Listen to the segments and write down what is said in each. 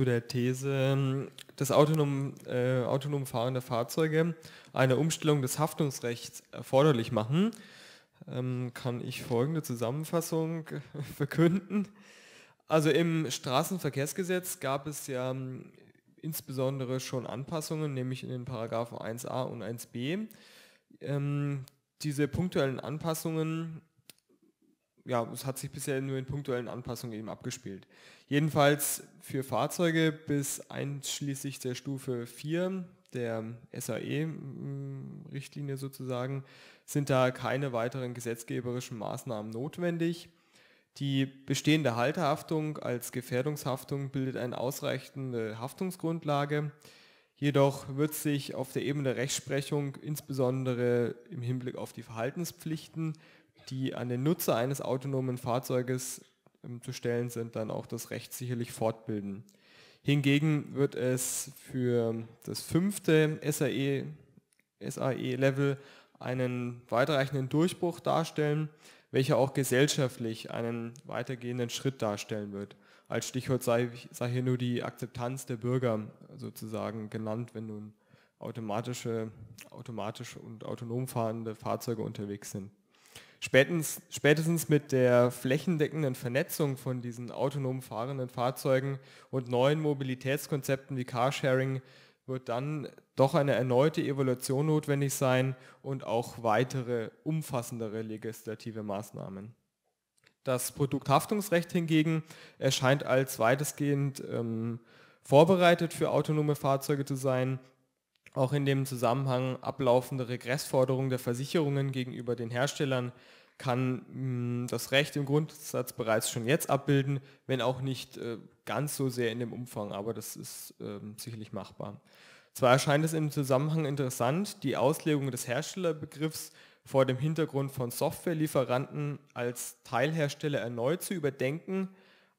zu der These ähm, dass autonom, äh, autonom fahrender Fahrzeuge eine Umstellung des Haftungsrechts erforderlich machen, ähm, kann ich folgende Zusammenfassung verkünden. Also im Straßenverkehrsgesetz gab es ja ähm, insbesondere schon Anpassungen, nämlich in den Paragraphen 1a und 1b. Ähm, diese punktuellen Anpassungen ja, es hat sich bisher nur in punktuellen Anpassungen eben abgespielt. Jedenfalls für Fahrzeuge bis einschließlich der Stufe 4 der SAE-Richtlinie mm, sozusagen sind da keine weiteren gesetzgeberischen Maßnahmen notwendig. Die bestehende Halterhaftung als Gefährdungshaftung bildet eine ausreichende Haftungsgrundlage. Jedoch wird sich auf der Ebene der Rechtsprechung, insbesondere im Hinblick auf die Verhaltenspflichten, die an den Nutzer eines autonomen Fahrzeuges ähm, zu stellen sind, dann auch das Recht sicherlich fortbilden. Hingegen wird es für das fünfte SAE, SAE-Level einen weitreichenden Durchbruch darstellen, welcher auch gesellschaftlich einen weitergehenden Schritt darstellen wird. Als Stichwort sei, sei hier nur die Akzeptanz der Bürger sozusagen genannt, wenn nun automatische, automatisch und autonom fahrende Fahrzeuge unterwegs sind. Spätens, spätestens mit der flächendeckenden Vernetzung von diesen autonom fahrenden Fahrzeugen und neuen Mobilitätskonzepten wie Carsharing wird dann doch eine erneute Evolution notwendig sein und auch weitere umfassendere legislative Maßnahmen. Das Produkthaftungsrecht hingegen erscheint als weitestgehend ähm, vorbereitet für autonome Fahrzeuge zu sein auch in dem Zusammenhang ablaufende Regressforderung der Versicherungen gegenüber den Herstellern kann mm, das Recht im Grundsatz bereits schon jetzt abbilden, wenn auch nicht äh, ganz so sehr in dem Umfang, aber das ist ähm, sicherlich machbar. Zwar erscheint es im Zusammenhang interessant, die Auslegung des Herstellerbegriffs vor dem Hintergrund von Softwarelieferanten als Teilhersteller erneut zu überdenken,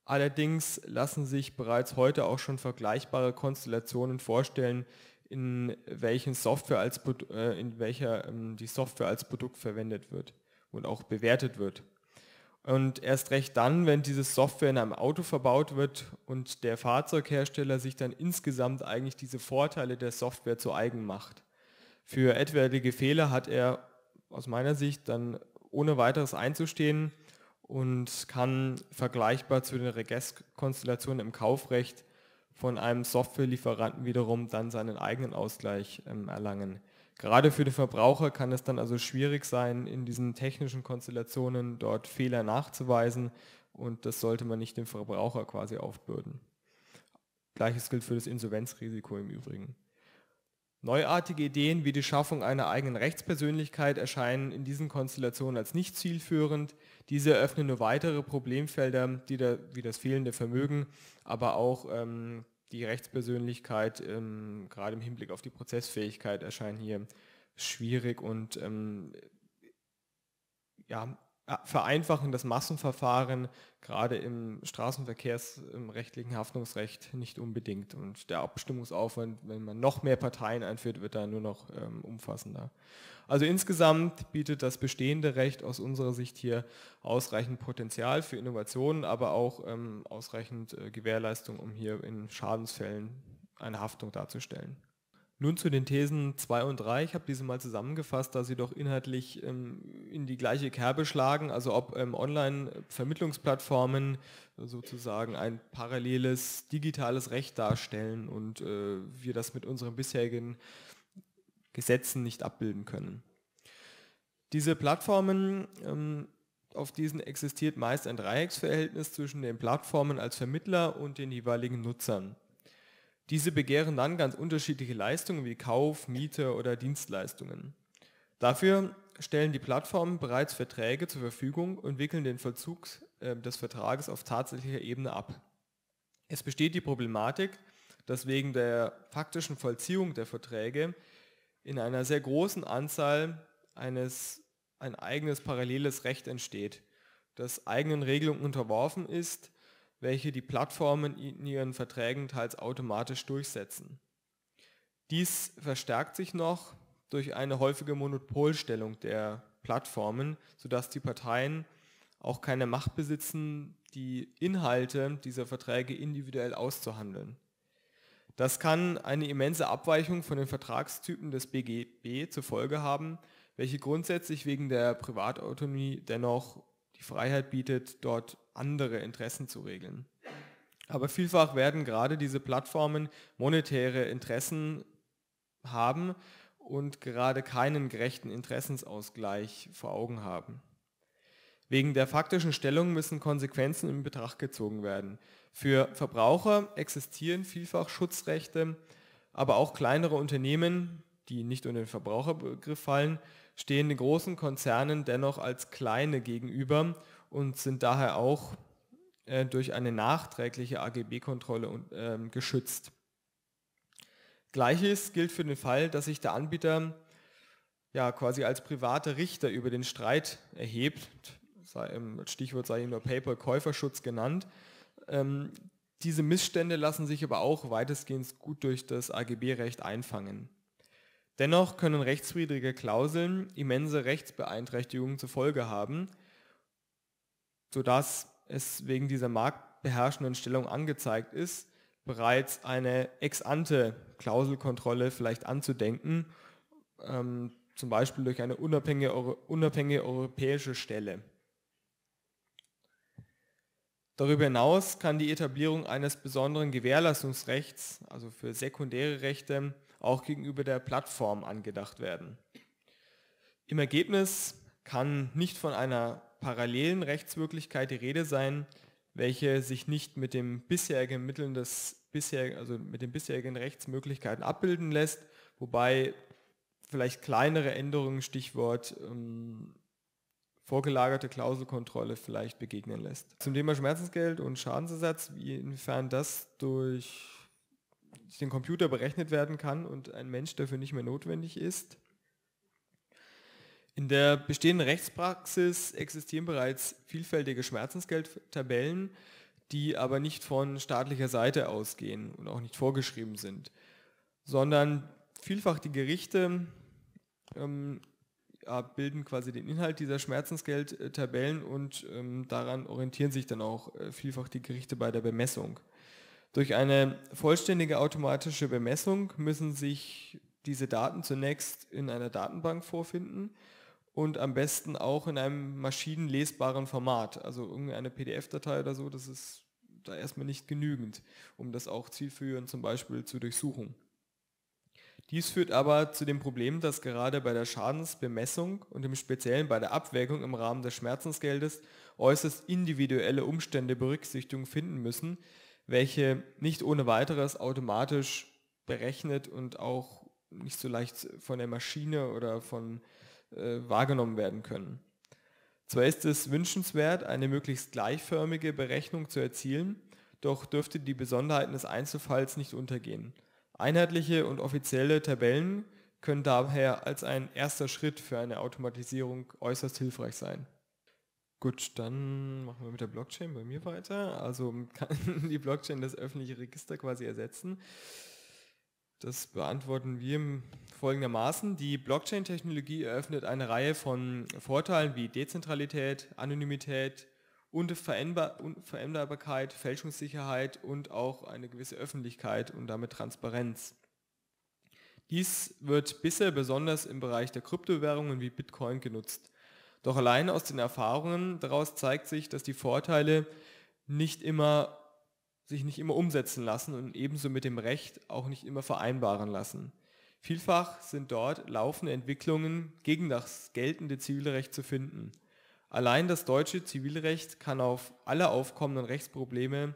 allerdings lassen sich bereits heute auch schon vergleichbare Konstellationen vorstellen, in welchen Software als äh, in welcher ähm, die Software als Produkt verwendet wird und auch bewertet wird. Und erst recht dann, wenn diese Software in einem Auto verbaut wird und der Fahrzeughersteller sich dann insgesamt eigentlich diese Vorteile der Software zu eigen macht. Für etwaige Fehler hat er aus meiner Sicht dann ohne weiteres einzustehen und kann vergleichbar zu den Regresskonstellationen im Kaufrecht von einem Softwarelieferanten wiederum dann seinen eigenen Ausgleich ähm, erlangen. Gerade für den Verbraucher kann es dann also schwierig sein, in diesen technischen Konstellationen dort Fehler nachzuweisen und das sollte man nicht dem Verbraucher quasi aufbürden. Gleiches gilt für das Insolvenzrisiko im Übrigen. Neuartige Ideen wie die Schaffung einer eigenen Rechtspersönlichkeit erscheinen in diesen Konstellationen als nicht zielführend. Diese eröffnen nur weitere Problemfelder, die da, wie das fehlende Vermögen, aber auch ähm, die Rechtspersönlichkeit ähm, gerade im Hinblick auf die Prozessfähigkeit erscheinen hier schwierig und ähm, ja, äh, vereinfachen das Massenverfahren gerade im straßenverkehrsrechtlichen Haftungsrecht nicht unbedingt. Und der Abstimmungsaufwand, wenn man noch mehr Parteien einführt, wird da nur noch ähm, umfassender. Also insgesamt bietet das bestehende Recht aus unserer Sicht hier ausreichend Potenzial für Innovationen, aber auch ähm, ausreichend äh, Gewährleistung, um hier in Schadensfällen eine Haftung darzustellen. Nun zu den Thesen 2 und 3. Ich habe diese mal zusammengefasst, da sie doch inhaltlich ähm, in die gleiche Kerbe schlagen, also ob ähm, Online-Vermittlungsplattformen sozusagen ein paralleles digitales Recht darstellen und äh, wir das mit unseren bisherigen Gesetzen nicht abbilden können. Diese Plattformen ähm, auf diesen existiert meist ein Dreiecksverhältnis zwischen den Plattformen als Vermittler und den jeweiligen Nutzern. Diese begehren dann ganz unterschiedliche Leistungen wie Kauf, Miete oder Dienstleistungen. Dafür stellen die Plattformen bereits Verträge zur Verfügung und wickeln den Vollzug äh, des Vertrages auf tatsächlicher Ebene ab. Es besteht die Problematik, dass wegen der faktischen Vollziehung der Verträge in einer sehr großen Anzahl eines, ein eigenes paralleles Recht entsteht, das eigenen Regelungen unterworfen ist welche die Plattformen in ihren Verträgen teils automatisch durchsetzen. Dies verstärkt sich noch durch eine häufige Monopolstellung der Plattformen, sodass die Parteien auch keine Macht besitzen, die Inhalte dieser Verträge individuell auszuhandeln. Das kann eine immense Abweichung von den Vertragstypen des BGB zur Folge haben, welche grundsätzlich wegen der Privatautonomie dennoch die Freiheit bietet, dort andere Interessen zu regeln. Aber vielfach werden gerade diese Plattformen monetäre Interessen haben und gerade keinen gerechten Interessensausgleich vor Augen haben. Wegen der faktischen Stellung müssen Konsequenzen in Betracht gezogen werden. Für Verbraucher existieren vielfach Schutzrechte, aber auch kleinere Unternehmen, die nicht unter den Verbraucherbegriff fallen, stehen den großen Konzernen dennoch als kleine gegenüber und sind daher auch äh, durch eine nachträgliche AGB-Kontrolle äh, geschützt. Gleiches gilt für den Fall, dass sich der Anbieter ja quasi als privater Richter über den Streit erhebt, sei, ähm, Stichwort sei nur Paper Käuferschutz genannt. Ähm, diese Missstände lassen sich aber auch weitestgehend gut durch das AGB-Recht einfangen. Dennoch können rechtswidrige Klauseln immense Rechtsbeeinträchtigungen zur Folge haben, sodass es wegen dieser marktbeherrschenden Stellung angezeigt ist, bereits eine ex-ante Klauselkontrolle vielleicht anzudenken, ähm, zum Beispiel durch eine unabhängige, unabhängige europäische Stelle. Darüber hinaus kann die Etablierung eines besonderen Gewährleistungsrechts, also für sekundäre Rechte, auch gegenüber der Plattform angedacht werden. Im Ergebnis kann nicht von einer parallelen Rechtswirklichkeit die Rede sein, welche sich nicht mit dem bisherigen Mitteln des bisher, also mit den bisherigen Rechtsmöglichkeiten abbilden lässt, wobei vielleicht kleinere Änderungen, Stichwort ähm, vorgelagerte Klauselkontrolle vielleicht begegnen lässt. Zum Thema Schmerzensgeld und Schadensersatz, wie inwiefern das durch den Computer berechnet werden kann und ein Mensch dafür nicht mehr notwendig ist. In der bestehenden Rechtspraxis existieren bereits vielfältige Schmerzensgeldtabellen, die aber nicht von staatlicher Seite ausgehen und auch nicht vorgeschrieben sind, sondern vielfach die Gerichte ähm, ja, bilden quasi den Inhalt dieser Schmerzensgeldtabellen und ähm, daran orientieren sich dann auch äh, vielfach die Gerichte bei der Bemessung. Durch eine vollständige automatische Bemessung müssen sich diese Daten zunächst in einer Datenbank vorfinden und am besten auch in einem maschinenlesbaren Format, also irgendeine PDF-Datei oder so, das ist da erstmal nicht genügend, um das auch zielführend zum Beispiel zu durchsuchen. Dies führt aber zu dem Problem, dass gerade bei der Schadensbemessung und im Speziellen bei der Abwägung im Rahmen des Schmerzensgeldes äußerst individuelle Umstände Berücksichtigung finden müssen, welche nicht ohne weiteres automatisch berechnet und auch nicht so leicht von der Maschine oder von äh, wahrgenommen werden können. Zwar ist es wünschenswert, eine möglichst gleichförmige Berechnung zu erzielen, doch dürfte die Besonderheiten des Einzelfalls nicht untergehen. Einheitliche und offizielle Tabellen können daher als ein erster Schritt für eine Automatisierung äußerst hilfreich sein. Gut, dann machen wir mit der Blockchain bei mir weiter. Also kann die Blockchain das öffentliche Register quasi ersetzen. Das beantworten wir folgendermaßen. Die Blockchain-Technologie eröffnet eine Reihe von Vorteilen wie Dezentralität, Anonymität, Unveränderbarkeit, Fälschungssicherheit und auch eine gewisse Öffentlichkeit und damit Transparenz. Dies wird bisher besonders im Bereich der Kryptowährungen wie Bitcoin genutzt. Doch allein aus den Erfahrungen daraus zeigt sich, dass die Vorteile nicht immer sich nicht immer umsetzen lassen und ebenso mit dem Recht auch nicht immer vereinbaren lassen. Vielfach sind dort laufende Entwicklungen gegen das geltende Zivilrecht zu finden. Allein das deutsche Zivilrecht kann auf alle aufkommenden Rechtsprobleme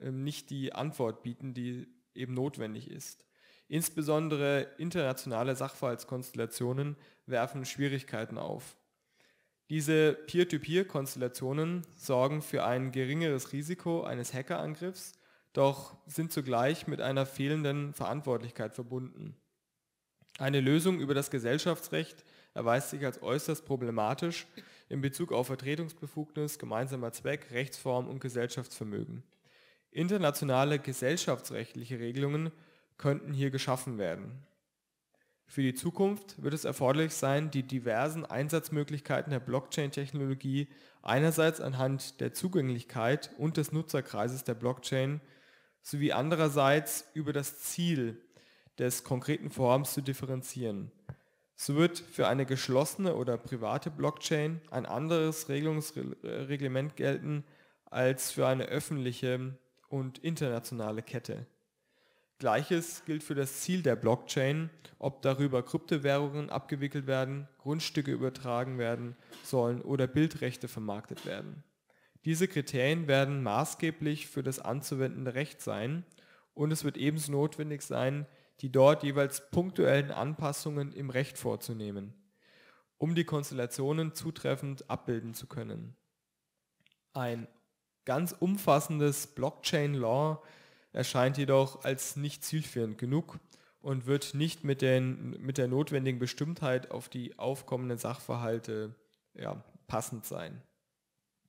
ähm, nicht die Antwort bieten, die eben notwendig ist. Insbesondere internationale Sachverhaltskonstellationen werfen Schwierigkeiten auf. Diese Peer-to-Peer-Konstellationen sorgen für ein geringeres Risiko eines Hackerangriffs, doch sind zugleich mit einer fehlenden Verantwortlichkeit verbunden. Eine Lösung über das Gesellschaftsrecht erweist sich als äußerst problematisch in Bezug auf Vertretungsbefugnis, gemeinsamer Zweck, Rechtsform und Gesellschaftsvermögen. Internationale gesellschaftsrechtliche Regelungen könnten hier geschaffen werden. Für die Zukunft wird es erforderlich sein, die diversen Einsatzmöglichkeiten der Blockchain-Technologie einerseits anhand der Zugänglichkeit und des Nutzerkreises der Blockchain sowie andererseits über das Ziel des konkreten Vorhabens zu differenzieren. So wird für eine geschlossene oder private Blockchain ein anderes Regelungsreglement gelten als für eine öffentliche und internationale Kette. Gleiches gilt für das Ziel der Blockchain, ob darüber Kryptowährungen abgewickelt werden, Grundstücke übertragen werden sollen oder Bildrechte vermarktet werden. Diese Kriterien werden maßgeblich für das anzuwendende Recht sein und es wird ebenso notwendig sein, die dort jeweils punktuellen Anpassungen im Recht vorzunehmen, um die Konstellationen zutreffend abbilden zu können. Ein ganz umfassendes Blockchain-Law erscheint jedoch als nicht zielführend genug und wird nicht mit, den, mit der notwendigen Bestimmtheit auf die aufkommenden Sachverhalte ja, passend sein.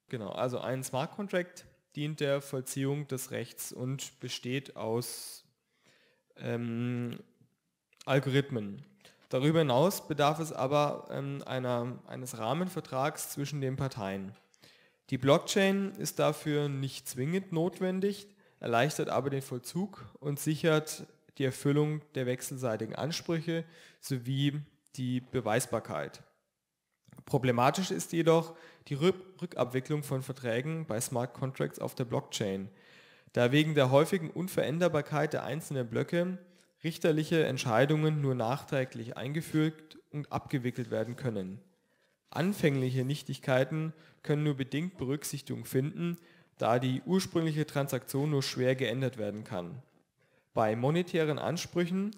Genau, also ein Smart Contract dient der Vollziehung des Rechts und besteht aus ähm, Algorithmen. Darüber hinaus bedarf es aber ähm, einer, eines Rahmenvertrags zwischen den Parteien. Die Blockchain ist dafür nicht zwingend notwendig, erleichtert aber den Vollzug und sichert die Erfüllung der wechselseitigen Ansprüche sowie die Beweisbarkeit. Problematisch ist jedoch die Rückabwicklung von Verträgen bei Smart Contracts auf der Blockchain, da wegen der häufigen Unveränderbarkeit der einzelnen Blöcke richterliche Entscheidungen nur nachträglich eingefügt und abgewickelt werden können. Anfängliche Nichtigkeiten können nur bedingt Berücksichtigung finden da die ursprüngliche Transaktion nur schwer geändert werden kann. Bei monetären Ansprüchen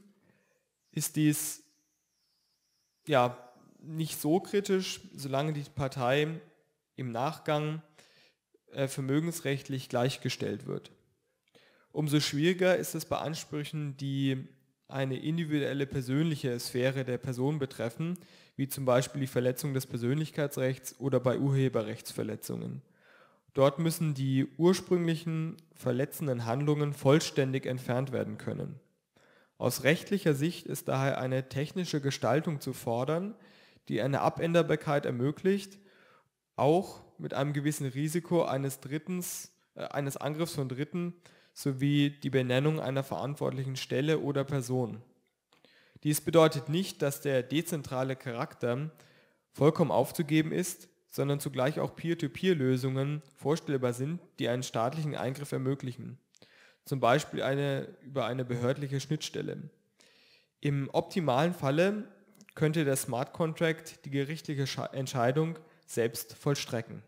ist dies ja nicht so kritisch, solange die Partei im Nachgang äh, vermögensrechtlich gleichgestellt wird. Umso schwieriger ist es bei Ansprüchen, die eine individuelle persönliche Sphäre der Person betreffen, wie zum Beispiel die Verletzung des Persönlichkeitsrechts oder bei Urheberrechtsverletzungen. Dort müssen die ursprünglichen verletzenden Handlungen vollständig entfernt werden können. Aus rechtlicher Sicht ist daher eine technische Gestaltung zu fordern, die eine Abänderbarkeit ermöglicht, auch mit einem gewissen Risiko eines, Drittens, äh, eines Angriffs von Dritten sowie die Benennung einer verantwortlichen Stelle oder Person. Dies bedeutet nicht, dass der dezentrale Charakter vollkommen aufzugeben ist, sondern zugleich auch Peer-to-Peer-Lösungen vorstellbar sind, die einen staatlichen Eingriff ermöglichen. Zum Beispiel eine, über eine behördliche Schnittstelle. Im optimalen Falle könnte der Smart Contract die gerichtliche Entscheidung selbst vollstrecken.